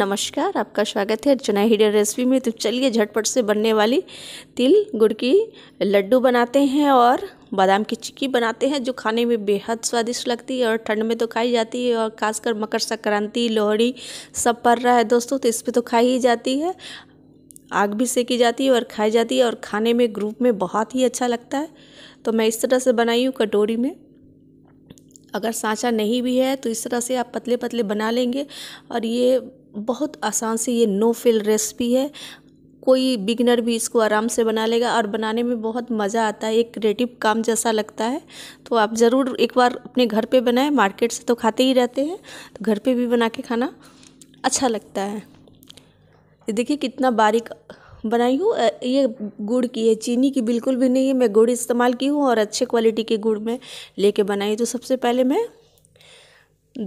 नमस्कार आपका स्वागत है अर्चना हिडन रेसिपी में तो चलिए झटपट से बनने वाली तिल गुड़ की लड्डू बनाते हैं और बादाम की चिक्की बनाते हैं जो खाने में बेहद स्वादिष्ट लगती है और ठंड में तो खाई जाती है और खासकर मकर संक्रांति लोहड़ी सब पड़ रहा है दोस्तों तो इस पर तो खाई ही जाती है आग भी सेकी जाती है और खाई जाती है और खाने में ग्रुप में बहुत ही अच्छा लगता है तो मैं इस तरह से बनाई हूँ कटोरी में अगर सांचा नहीं भी है तो इस तरह से आप पतले पतले बना लेंगे और ये बहुत आसान से ये नो फिल रेसिपी है कोई बिगनर भी इसको आराम से बना लेगा और बनाने में बहुत मज़ा आता है एक क्रिएटिव काम जैसा लगता है तो आप ज़रूर एक बार अपने घर पे बनाएं मार्केट से तो खाते ही रहते हैं तो घर पे भी बना के खाना अच्छा लगता है ये देखिए कितना बारीक बनाई हूँ ये गुड़ की है चीनी की बिल्कुल भी नहीं है मैं गुड़ इस्तेमाल की हूँ और अच्छे क्वालिटी के गुड़ में लेके बनाई तो सबसे पहले मैं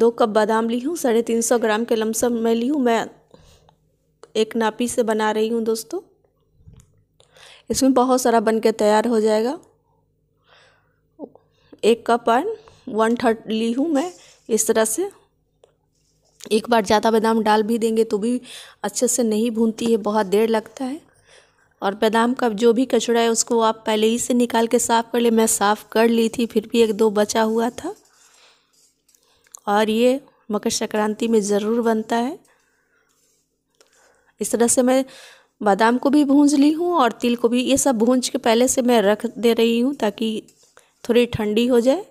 दो कप बादाम ली हूँ साढ़े तीन सौ ग्राम के लमसम मैं ली हूँ मैं एक नापी से बना रही हूँ दोस्तों इसमें बहुत सारा बन के तैयार हो जाएगा एक कप और वन थर्ड ली हूँ मैं इस तरह से एक बार ज़्यादा बादाम डाल भी देंगे तो भी अच्छे से नहीं भूनती है बहुत देर लगता है और बादाम का जो भी कचड़ा है उसको आप पहले ही से निकाल के साफ़ कर ले मैं साफ़ कर ली थी फिर भी एक दो बचा हुआ था और ये मकर संक्रांति में ज़रूर बनता है इस तरह से मैं बादाम को भी भूंज ली हूँ और तिल को भी ये सब भूंज के पहले से मैं रख दे रही हूँ ताकि थोड़ी ठंडी हो जाए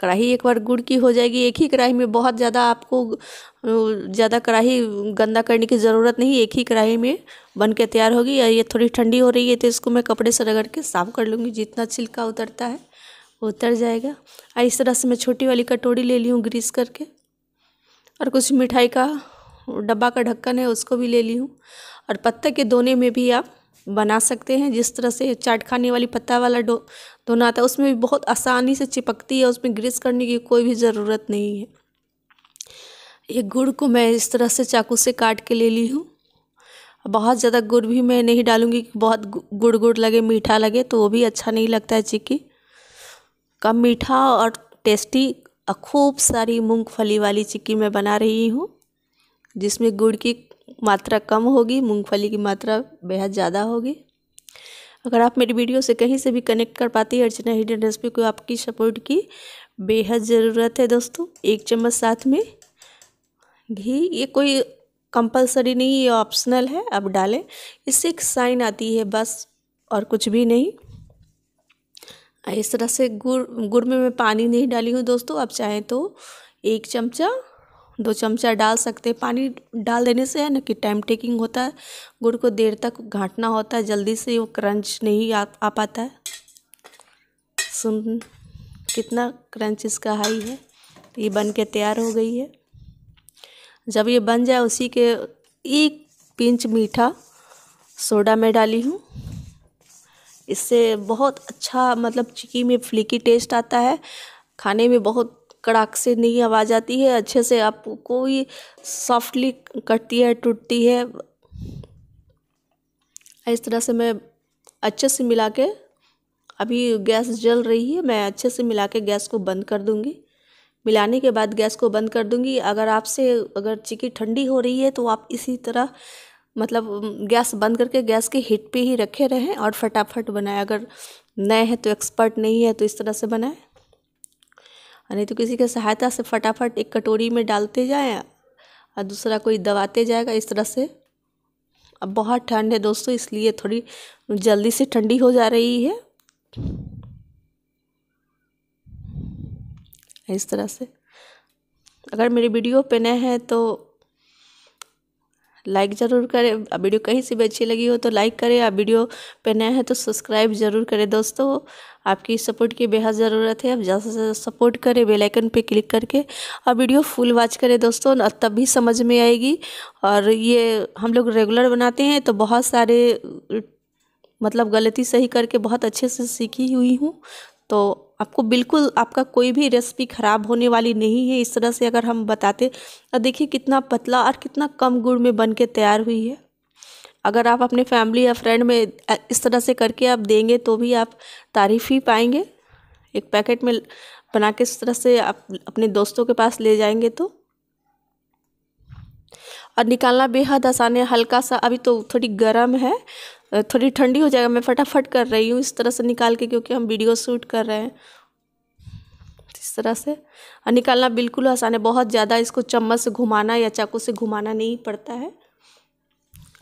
कढ़ाई एक बार गुड़ की हो जाएगी एक ही कढ़ाई में बहुत ज़्यादा आपको ज़्यादा कढ़ाई गंदा करने की ज़रूरत नहीं एक ही कढ़ाई में बन के तैयार होगी या ये थोड़ी ठंडी हो रही है तो इसको मैं कपड़े से रगड़ के साफ़ कर लूँगी जितना छिलका उतरता है वो जाएगा और इस तरह से मैं छोटी वाली कटोरी ले ली हूँ ग्रीस करके और कुछ मिठाई का डब्बा का ढक्कन है उसको भी ले ली हूँ और पत्ते के दोने में भी आप बना सकते हैं जिस तरह से चाट खाने वाली पत्ता वाला डो दोना आता है उसमें भी बहुत आसानी से चिपकती है उसमें ग्रीस करने की कोई भी ज़रूरत नहीं है ये गुड़ को मैं इस तरह से चाकू से काट के ले ली हूँ बहुत ज़्यादा गुड़ भी मैं नहीं डालूँगी बहुत गुड़ गुड़ लगे मीठा लगे तो वो भी अच्छा नहीं लगता है चिक्की कम मीठा और टेस्टी खूब सारी मूंगफली वाली चिक्की मैं बना रही हूँ जिसमें गुड़ की मात्रा कम होगी मूंगफली की मात्रा बेहद ज़्यादा होगी अगर आप मेरी वीडियो से कहीं से भी कनेक्ट कर पाती है अर्चना हिडन रेसिपी को आपकी सपोर्ट की बेहद ज़रूरत है दोस्तों एक चम्मच साथ में घी ये कोई कंपलसरी नहीं ये ऑप्शनल है आप डालें इससे एक साइन आती है बस और कुछ भी नहीं इस तरह से गुड़ गुड़ में मैं पानी नहीं डाली हूँ दोस्तों आप चाहें तो एक चमचा दो चमचा डाल सकते हैं पानी डाल देने से है ना कि टाइम टेकिंग होता है गुड़ को देर तक घाटना होता है जल्दी से वो क्रंच नहीं आ, आ पाता है सुन कितना क्रंच इसका हाई है तो ये बन के तैयार हो गई है जब ये बन जाए उसी के एक पिंच मीठा सोडा में डाली हूँ इससे बहुत अच्छा मतलब चिकी में फ्लिकी टेस्ट आता है खाने में बहुत कड़ाक से नहीं आवाज़ आती है अच्छे से आप कोई सॉफ्टली कटती है टूटती है इस तरह से मैं अच्छे से मिला के अभी गैस जल रही है मैं अच्छे से मिला के गैस को बंद कर दूँगी मिलाने के बाद गैस को बंद कर दूँगी अगर आपसे अगर चिकी ठंडी हो रही है तो आप इसी तरह मतलब गैस बंद करके गैस की हिट पे ही रखे रहें और फटाफट बनाएं अगर नए हैं तो एक्सपर्ट नहीं है तो इस तरह से बनाएं नहीं तो किसी की सहायता से फटाफट एक कटोरी में डालते जाएं और दूसरा कोई दबाते जाएगा इस तरह से अब बहुत ठंड है दोस्तों इसलिए थोड़ी जल्दी से ठंडी हो जा रही है इस तरह से अगर मेरे वीडियो पे नए हैं तो लाइक ज़रूर करें वीडियो कहीं से भी अच्छी लगी हो तो लाइक करें आप वीडियो पे नया है तो सब्सक्राइब ज़रूर करें दोस्तों आपकी सपोर्ट की बेहद ज़रूरत है आप ज़्यादा से ज़्यादा सपोर्ट करें बेल आइकन पे क्लिक करके और वीडियो फुल वॉच करें दोस्तों तब भी समझ में आएगी और ये हम लोग रेगुलर बनाते हैं तो बहुत सारे मतलब गलती सही करके बहुत अच्छे से सीखी हुई हूँ तो आपको बिल्कुल आपका कोई भी रेसिपी ख़राब होने वाली नहीं है इस तरह से अगर हम बताते तो देखिए कितना पतला और कितना कम गुड़ में बन के तैयार हुई है अगर आप अपने फैमिली या फ्रेंड में इस तरह से करके आप देंगे तो भी आप तारीफ़ ही पाएंगे एक पैकेट में बना के इस तरह से आप अपने दोस्तों के पास ले जाएंगे तो और निकालना बेहद आसान है हल्का सा अभी तो थोड़ी गर्म है थोड़ी ठंडी हो जाएगा मैं फटाफट कर रही हूँ इस तरह से निकाल के क्योंकि हम वीडियो शूट कर रहे हैं इस तरह से और निकालना बिल्कुल आसान है बहुत ज़्यादा इसको चम्मच से घुमाना या चाकू से घुमाना नहीं पड़ता है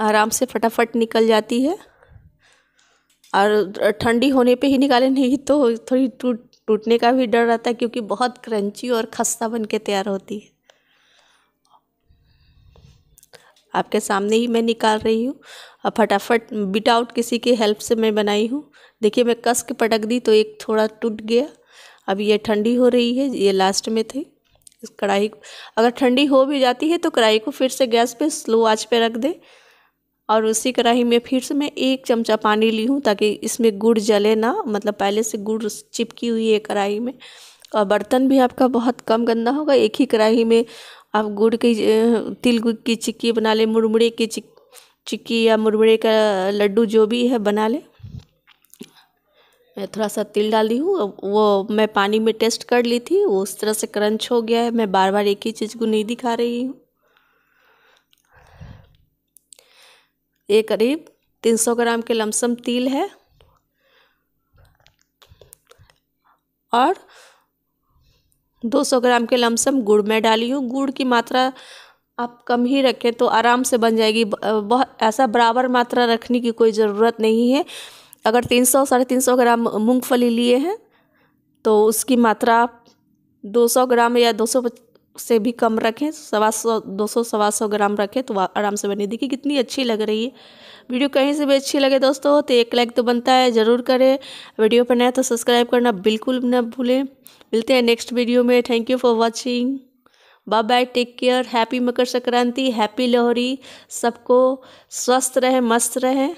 आराम से फटाफट निकल जाती है और ठंडी होने पे ही निकाले नहीं तो थोड़ी टूट टूटने का भी डर रहता है क्योंकि बहुत क्रंची और खस्ता बन के तैयार होती है आपके सामने ही मैं निकाल रही हूँ अब फटाफट बिट आउट किसी की हेल्प से मैं बनाई हूँ देखिए मैं कस के पटक दी तो एक थोड़ा टूट गया अब ये ठंडी हो रही है ये लास्ट में थी इस कढ़ाई अगर ठंडी हो भी जाती है तो कढ़ाई को फिर से गैस पे स्लो आंच पे रख दे और उसी कढ़ाई में फिर से मैं एक चमचा पानी ली हूँ ताकि इसमें गुड़ जले ना मतलब पहले से गुड़ चिपकी हुई है कढ़ाई में और बर्तन भी आपका बहुत कम गंदा होगा एक ही कढ़ाई में आप गुड़ की तिल की चिक्की बना लें मुड़मुड़े की चिक् चिक्की या मुरमुरे का लड्डू जो भी है बना ले मैं थोड़ा सा तिल डाल दी हूँ वो मैं पानी में टेस्ट कर ली थी वो उस तरह से क्रंच हो गया है मैं बार बार एक ही चीज़ को नहीं दिखा रही हूँ ये करीब 300 ग्राम के लमसम तिल है और 200 ग्राम के लमसम गुड़ में डाली हूँ गुड़ की मात्रा आप कम ही रखें तो आराम से बन जाएगी बहुत ऐसा बराबर मात्रा रखने की कोई ज़रूरत नहीं है अगर तीन सौ साढ़े तीन सौ ग्राम मूंगफली लिए हैं तो उसकी मात्रा आप दो सौ ग्राम या दो सौ से भी कम रखें सवा सौ दो सौ सवा सौ ग्राम रखें तो आराम से बनी देखिए कितनी अच्छी लग रही है वीडियो कहीं से भी अच्छी लगे दोस्तों तो एक लाइक तो बनता है ज़रूर करें वीडियो पर नया तो सब्सक्राइब करना बिल्कुल ना भूलें मिलते हैं नेक्स्ट वीडियो में thank you for watching bye bye take care happy Makar Sankranti happy Lohri सबको स्वस्थ रहें मस्त रहें